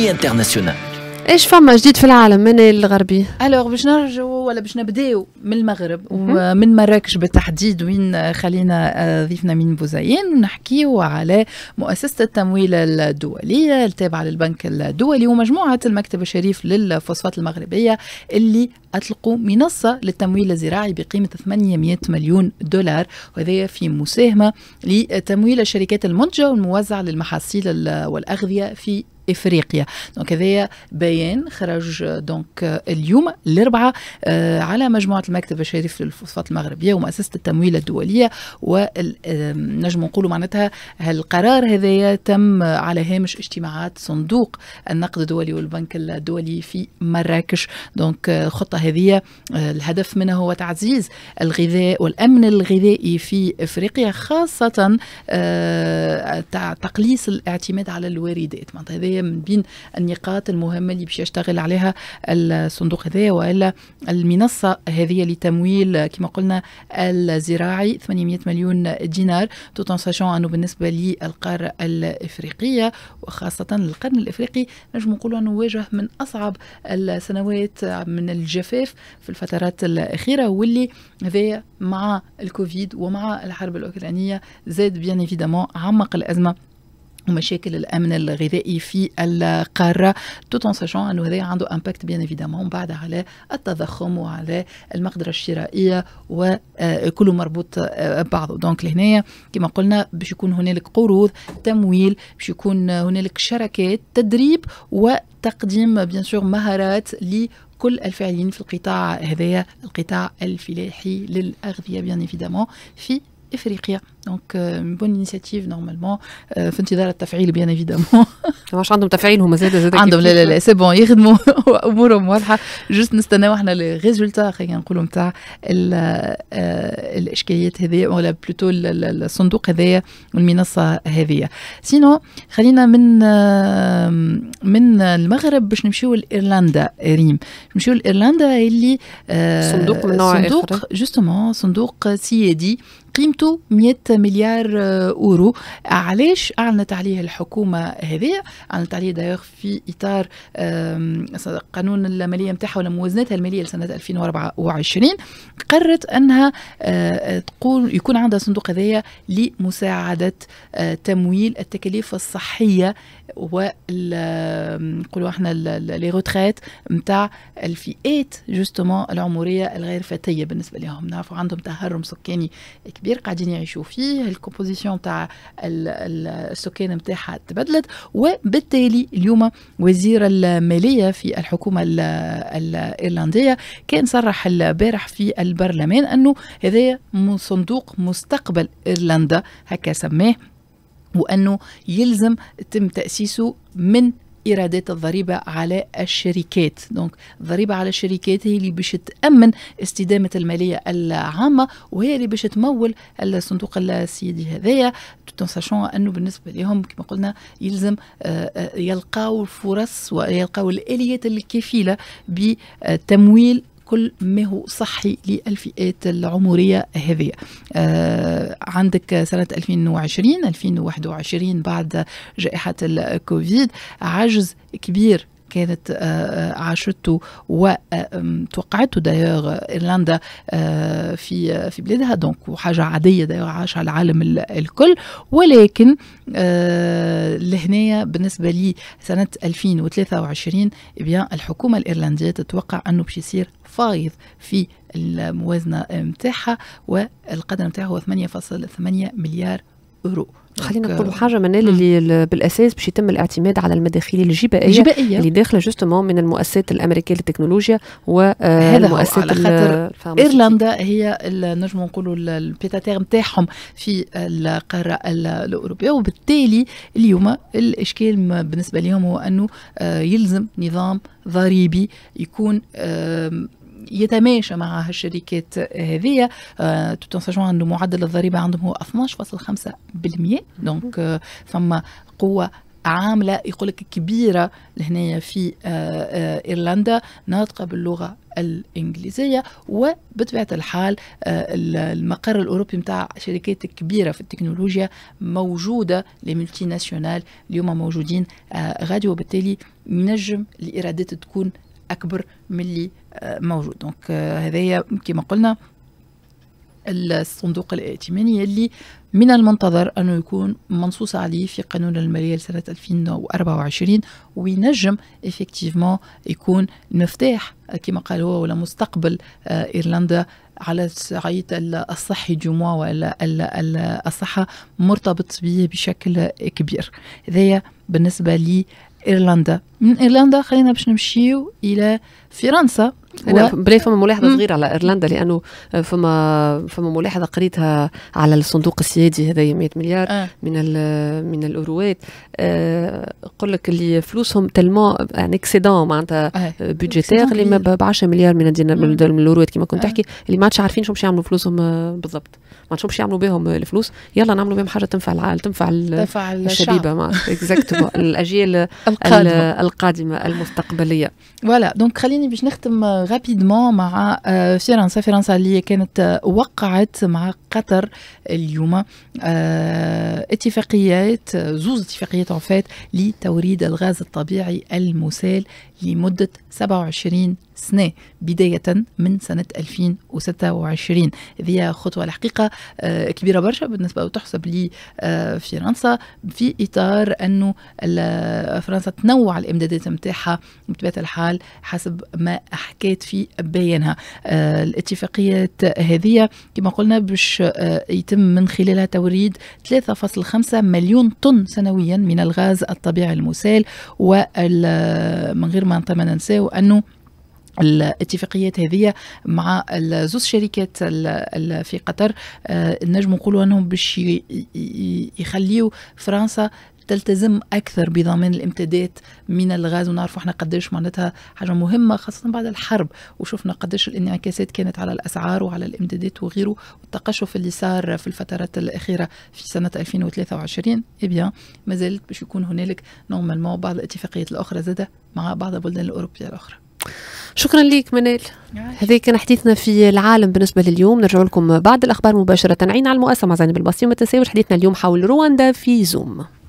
l'économie انترناسيونال ايش فما جديد في العالم من إيه الغربي؟ الوغ باش نرجعوا ولا باش نبداو من المغرب ومن مراكش بالتحديد وين خلينا آه، ضيفنا من بوزاين نحكيو على مؤسسه التمويل الدوليه التابعه للبنك الدولي ومجموعه المكتب الشريف للفوسفات المغربيه اللي أطلقوا منصة للتمويل الزراعي بقيمة 800 مليون دولار وهذا في مساهمة لتمويل الشركات المنتجة والموزعة للمحاصيل والأغذية في افريقيا دونك هذايا بيان خرج دونك اليوم الاربعاء آه، على مجموعه المكتب الشريف للفوسفات المغربيه ومؤسسه التمويل الدوليه ونجم آه، نقولوا معناتها هالقرار هذايا تم على هامش اجتماعات صندوق النقد الدولي والبنك الدولي في مراكش دونك الخطه آه، هذه الهدف منها هو تعزيز الغذاء والامن الغذائي في افريقيا خاصه تقليص الاعتماد على الواردات معناتها هي من بين النقاط المهمه اللي باش يشتغل عليها الصندوق هذايا والا المنصه هذه لتمويل كما قلنا الزراعي 800 مليون دينار تو ساشون انه بالنسبه للقاره الافريقيه وخاصه القرن الافريقي نجم نقولوا انه واجه من اصعب السنوات من الجفاف في الفترات الاخيره واللي هذايا مع الكوفيد ومع الحرب الاوكرانيه زاد بيان ايفيدامون عمق الازمه ومشاكل الامن الغذائي في القاره توتون ساشون انه هذا عنده امباكت بيان ايفيدامون بعد على التضخم وعلى المقدره الشرائيه وكله آه، مربوط ببعضه آه، دونك لهنايا كما قلنا باش يكون هنالك قروض تمويل باش يكون هنالك شركات تدريب وتقديم بيان سور مهارات كل الفاعلين في القطاع هذايا القطاع الفلاحي للاغذيه بيان ايفيدامون في افريقيا دونك بون انيشيتيف نورمالمون في انتظار التفعيل بيان ايفيدامون واش عندهم تفعيل هما زاد زاد عندهم لا لا لا سي بون يخدموا امورهم واضحه جوست نستناو احنا لي ريزولتا خلينا نقولوا نتاع آه، الاشكاليات هذيا ولا بلوتو الصندوق هذايا والمنصه هذيا سينو خلينا من آه، من المغرب باش نمشيو لايرلندا ريم نمشيو لايرلندا اللي آه، صندوق من نوع صندوق جوستومون صندوق سيادي قيمته 100 3 مليار أورو علاش أعلنت عليه الحكومة هذه أعلنت عليه دايوغ في إطار قانون المالية نتاعها ولا موازنتها المالية لسنة 2024 قررت أنها آه، آه، تقول يكون عندها صندوق هذايا لمساعدة آه، تمويل التكاليف الصحية و نقولوا احنا لي روتريت نتاع الفئات جوستومون العمرية الغير فتية بالنسبة لهم نعرفوا عندهم تهرم سكاني كبير قاعدين يعيشوا فيه فيه الكومبوزيسيون تاع السكان نتاعها تبدلت وبالتالي اليوم وزير الماليه في الحكومه الايرلنديه كان صرح البارح في البرلمان انه هذا صندوق مستقبل ايرلندا هكا سماه وانه يلزم تم تاسيسه من ايرادات الضريبه على الشركات دونك الضريبه على الشركات هي اللي باش تامن استدامه الماليه العامه وهي اللي باش تمول الصندوق السيادي هذايا تون ساشون انه بالنسبه لهم كما قلنا يلزم آه، آه، يلقاو الفرص ويلقاو الاليات الكفيله بتمويل كل ما هو صحي للفئات العمريه هذه آه عندك سنه 2020 2021 بعد جائحه الكوفيد عجز كبير كانت عاشته وتوقعته دايوغ ايرلندا آه، في آه، في بلادها دونك وحاجه عاديه دايوغ عاشها العالم الكل ولكن آه، لهنايا بالنسبه لي سنه 2023 بيان eh الحكومه الايرلنديه تتوقع انه باش يصير فايض في الموازنه نتاعها والقدر نتاعها هو 8.8 مليار اورو خلينا نقولوا آه، حاجه من اللي بالاساس باش يتم الاعتماد على المداخيل الجبائيه, الجبائية. اللي داخله جوستومون من المؤسسات الامريكيه للتكنولوجيا والمؤسسات آه، على خاطر ايرلندا هي نجم نقولوا البيتاتير نتاعهم في القاره الاوروبيه وبالتالي اليوم الاشكال بالنسبه لهم هو انه آه، يلزم نظام ضريبي يكون يتماشى مع هالشركات هذه ساجون انه معدل الضريبه عندهم هو 12.5% دونك آه، فما قوه عامله يقول لك كبيره لهنا في آه، آه، ايرلندا ناطقه باللغه الانجليزيه وبطبيعه الحال المقر الاوروبي نتاع شركات كبيره في التكنولوجيا موجوده لملتي ناسيونال اليوم موجودين غادي وبالتالي نجم الايرادات تكون اكبر من اللي آه، موجود دونك آه، هذايا كما قلنا الصندوق الائتماني اللي من المنتظر أنه يكون منصوص عليه في قانون المالية لسنة 2024 وينجم ايفيكتيفمون يكون مفتاح كما قال هو ولا مستقبل آه، إيرلندا على الصعيد الصحي موا ولا الصحة مرتبط به بشكل كبير هذايا بالنسبة لي ايرلندا من ايرلندا خلينا باش نمشيو الى فرنسا انا و... فما ملاحظه مم. صغيره على ايرلندا لانه فما فما ملاحظه قريتها على الصندوق السيادي هذا 100 مليار آه. من من الاوروات آه لك اللي فلوسهم تلمون ان اكسيدون معناتها بيجيتير آه، بودجيتير آه، اللي ما ب 10 مليار من الدينار من الاوروات كما كنت آه. تحكي اللي ما عادش عارفين شو باش يعملوا فلوسهم آه، بالضبط ما عادش باش يعملوا بهم الفلوس يلا نعملوا بهم حاجه تنفع العائل تنفع, تنفع الشبيبه اكزاكتومون الاجيال القادمه القادمه المستقبليه فوالا دونك خليني باش نختم رابيدمون مع فرنسا فرنسا اللي كانت آه، وقعت مع قطر اليوم آه، اتفاقيات آه، زوز اتفاقيات عفات لتوريد الغاز الطبيعي المسال لمدة 27 سنة بداية من سنة 2026 هذه خطوة الحقيقة آه، كبيرة برشا بالنسبة وتحسب لي آه، فرنسا في إطار أنه فرنسا تنوع الإمدادات متاحة بطبيعة الحال حسب ما حكيت في بيانها آه، الاتفاقيات هذه كما قلنا باش يتم من خلالها توريد 3.5 مليون طن سنويا من الغاز الطبيعي المسال ومن غير ما ننساو أنه الاتفاقيات هذه مع زوز شركات في قطر آه، نجم نقولوا انهم باش يخليوا فرنسا تلتزم اكثر بضمان الامتدادات من الغاز ونعرفوا احنا قداش معناتها حاجه مهمه خاصه بعد الحرب وشفنا قداش الانعكاسات كانت على الاسعار وعلى الامتدادات وغيره والتقشف اللي صار في الفترات الاخيره في سنه 2023 اي بيان مازالت باش يكون هنالك نورمالمون بعض الاتفاقيات الاخرى زاده مع بعض البلدان الاوروبيه الاخرى شكرا لك منال هذه كان حديثنا في العالم بالنسبة لليوم نرجع لكم بعد الأخبار مباشرة عين على المؤسسة مع زينب البصير ما تنساوش حديثنا اليوم حول رواندا في زوم